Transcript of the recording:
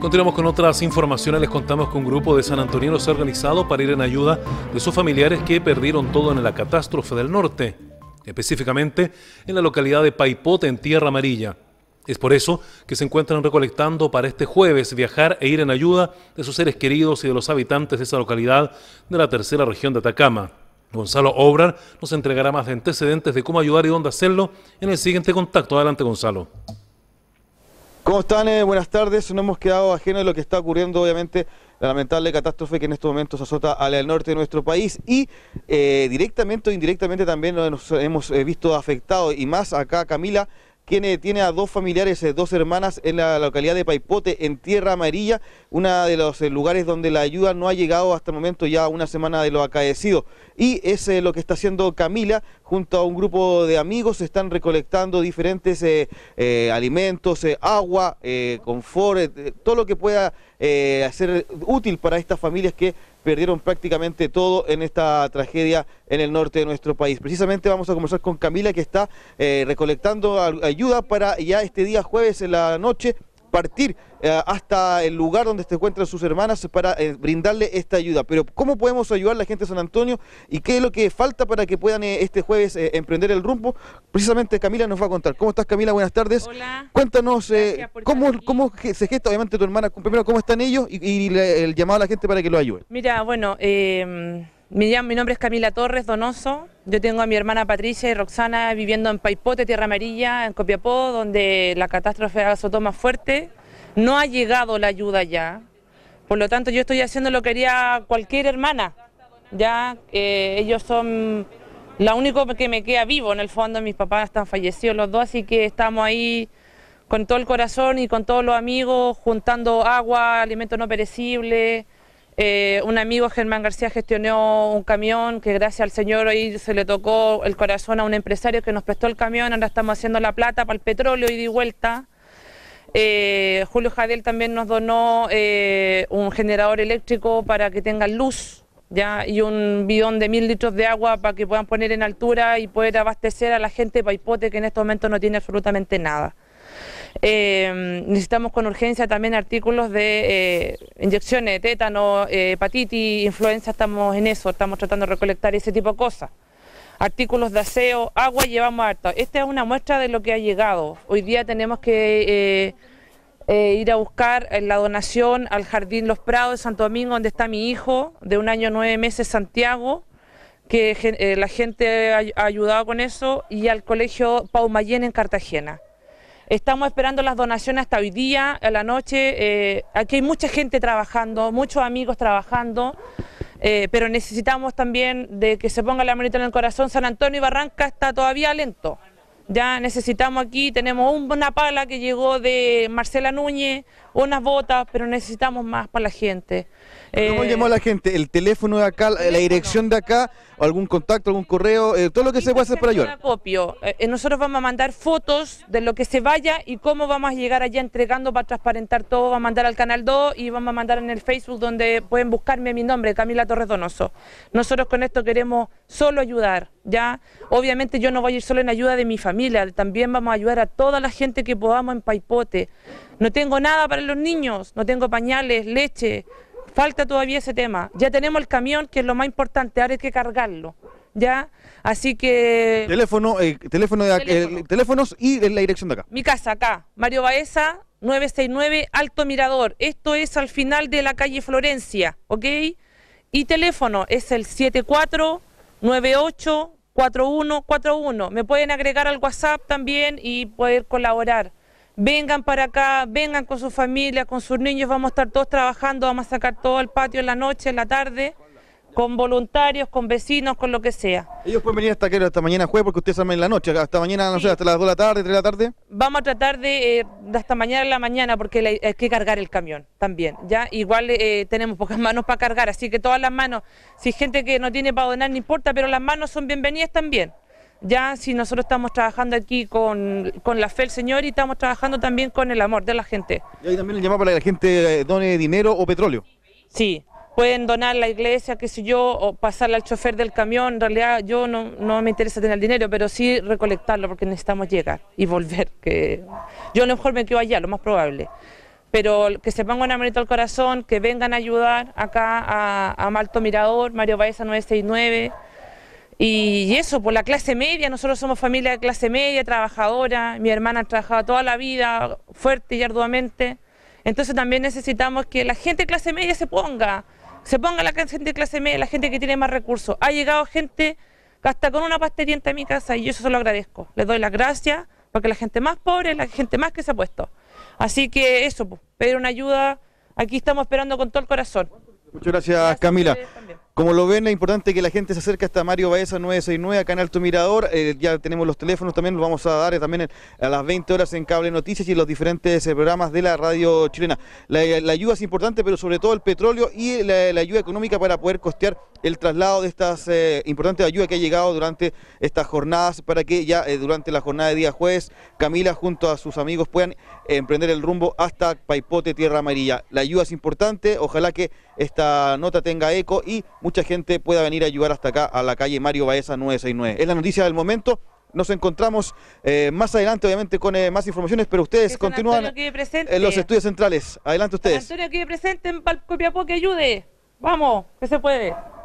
Continuamos con otras informaciones. Les contamos que un grupo de San Antonio se ha organizado para ir en ayuda de sus familiares que perdieron todo en la catástrofe del norte, específicamente en la localidad de Paipote, en Tierra Amarilla. Es por eso que se encuentran recolectando para este jueves viajar e ir en ayuda de sus seres queridos y de los habitantes de esa localidad de la tercera región de Atacama. Gonzalo Obrar nos entregará más de antecedentes de cómo ayudar y dónde hacerlo en el siguiente contacto. Adelante, Gonzalo. ¿Cómo están? Eh, buenas tardes. No hemos quedado ajenos de lo que está ocurriendo, obviamente, la lamentable catástrofe que en estos momentos azota al norte de nuestro país y eh, directamente o indirectamente también nos hemos eh, visto afectados y más acá, Camila, tiene a dos familiares, eh, dos hermanas en la localidad de Paipote, en Tierra Amarilla, uno de los eh, lugares donde la ayuda no ha llegado hasta el momento ya una semana de lo acaecido. Y es eh, lo que está haciendo Camila junto a un grupo de amigos, están recolectando diferentes alimentos, agua, confort, todo lo que pueda ser útil para estas familias que perdieron prácticamente todo en esta tragedia en el norte de nuestro país. Precisamente vamos a conversar con Camila que está eh, recolectando ayuda para ya este día jueves en la noche partir eh, hasta el lugar donde se encuentran sus hermanas para eh, brindarle esta ayuda. Pero ¿cómo podemos ayudar a la gente de San Antonio y qué es lo que falta para que puedan eh, este jueves emprender el rumbo? Precisamente Camila nos va a contar. ¿Cómo estás Camila? Buenas tardes. Hola. Cuéntanos cómo, cómo se gesta obviamente tu hermana, primero cómo están ellos y, el llamado a la gente para que lo ayude. Mira, bueno... Em, mi, nombre es Camila Torres Donoso, yo tengo a mi hermana Patricia y Roxana viviendo en Paipote, Tierra Amarilla, en Copiapó, donde la catástrofe azotó más fuerte. No ha llegado la ayuda ya, por lo tanto yo estoy haciendo lo que haría cualquier hermana. Ya eh, ellos son la único que me queda vivo, en el fondo mis papás están fallecidos los dos, así que estamos ahí con todo el corazón y con todos los amigos, juntando agua, alimentos no perecibles, eh, un amigo, Germán García, gestionó un camión que gracias al Señor hoy se le tocó el corazón a un empresario que nos prestó el camión, ahora estamos haciendo la plata para el petróleo y de vuelta. Eh, Julio Jadel también nos donó eh, un generador eléctrico para que tengan luz ¿ya? y un bidón de mil litros de agua para que puedan poner en altura y poder abastecer a la gente de hipote que en estos momentos no tiene absolutamente nada. Em, necesitamos con urgencia también artículos de eh, inyecciones de tétano, eh, hepatitis, influenza, estamos en eso, estamos tratando de recolectar ese tipo de cosas. Artículos de aseo, agua llevamos harta. Esta es una muestra de lo que ha llegado. Hoy día tenemos que eh, ir a buscar la donación al Jardín Los Prados de Santo Domingo, donde está mi hijo, de un año nueve meses, Santiago que la gente ha ayudado con eso, y al colegio Pau en Cartagena. Estamos esperando las donaciones hasta hoy día, a la noche. Eh, aquí hay mucha gente trabajando, muchos amigos trabajando, eh, pero necesitamos también de que se ponga la manita en el corazón. San Antonio y Barranca está todavía lento. Ya necesitamos aquí, tenemos una pala que llegó de Marcela Núñez, unas botas, pero necesitamos más para la gente. ¿Cómo eh, llamó la gente? ¿El teléfono de acá, la dirección de acá, algún contacto, algún correo, eh, todo lo que se puede hacer para ayudar? Eh, nosotros vamos a mandar fotos de lo que se vaya y cómo vamos a llegar allá entregando para transparentar todo, vamos a mandar al Canal 2 y vamos a mandar en el Facebook donde pueden buscarme mi nombre, Camila Torres Donoso. Nosotros con esto queremos solo ayudar ya obviamente yo no voy a ir solo en ayuda de mi familia, también vamos a ayudar a toda la gente que podamos en Paipote. No tengo nada para los niños, no tengo pañales, leche, falta todavía ese tema. Ya tenemos el camión, que es lo más importante, ahora hay que cargarlo. ¿Ya? Así que... Teléfono, eh, teléfono de, eh, teléfonos y la dirección de acá. Mi casa acá, Mario Baeza, 969 Alto Mirador. Esto es al final de la calle Florencia, ¿ok? Y teléfono es el 74... 984141. Me pueden agregar al WhatsApp también y poder colaborar. Vengan para acá, vengan con su familia, con sus niños, vamos a estar todos trabajando, vamos a sacar todo el patio en la noche, en la tarde, con voluntarios, con vecinos, con lo que sea. Ellos pueden venir hasta que hasta mañana jueves porque ustedes salen en la noche, hasta mañana, no sé, hasta las 2 de la tarde, 3 de la tarde. Vamos a tratar de eh, hasta mañana en la mañana porque hay que cargar el camión también, ¿ya? Igual eh, tenemos pocas manos para cargar, así que todas las manos, si gente que no tiene para donar no importa, pero las manos son bienvenidas también. Ya si nosotros estamos trabajando aquí con, la fe del Señor y estamos trabajando también con el amor de la gente. Y ahí también el llamado para que la gente eh, done dinero o petróleo. Sí, pueden donar la iglesia, qué sé yo, o pasarla al chofer del camión. En realidad yo no, me interesa tener el dinero, pero sí recolectarlo porque necesitamos llegar y volver. Que yo a lo mejor me quedo allá, lo más probable. Pero que se pongan una manito al corazón, que vengan a ayudar acá a, a Malto Mirador, Mario Baeza 969. Y eso, por pues la clase media, nosotros somos familia de clase media, trabajadora, mi hermana ha trabajado toda la vida fuerte y arduamente. Entonces también necesitamos que la gente de clase media se ponga, se ponga la gente de clase media, la gente que tiene más recursos. Ha llegado gente hasta con una pastelería en mi casa y yo eso se lo agradezco. Les doy las gracias porque la gente más pobre es la gente más que se ha puesto. Así que eso, pues, pedir una ayuda, aquí estamos esperando con todo el corazón. Muchas gracias Camila. Como lo ven, es importante que la gente se acerque hasta Mario Baeza 969, acá en Alto Mirador. Eh, ya tenemos los teléfonos también, los vamos a dar eh, también a las 20 horas en Cable Noticias y los diferentes eh, programas de la radio chilena. La, ayuda es importante, pero sobre todo el petróleo y la, ayuda económica para poder costear el traslado de estas importantes ayudas que ha llegado durante estas jornadas para que ya durante la jornada de día jueves, Camila junto a sus amigos puedan emprender el rumbo hasta Paipote, Tierra Amarilla. La ayuda es importante, ojalá que esta nota tenga eco y mucha gente pueda venir a ayudar hasta acá a la calle Mario Baeza 969. Es la noticia del momento. Nos encontramos eh, más adelante, obviamente, con eh, más informaciones, pero ustedes continúan en los estudios centrales. Adelante ustedes. Antonio, que presente en Copiapó, que ayude. Vamos, que se puede.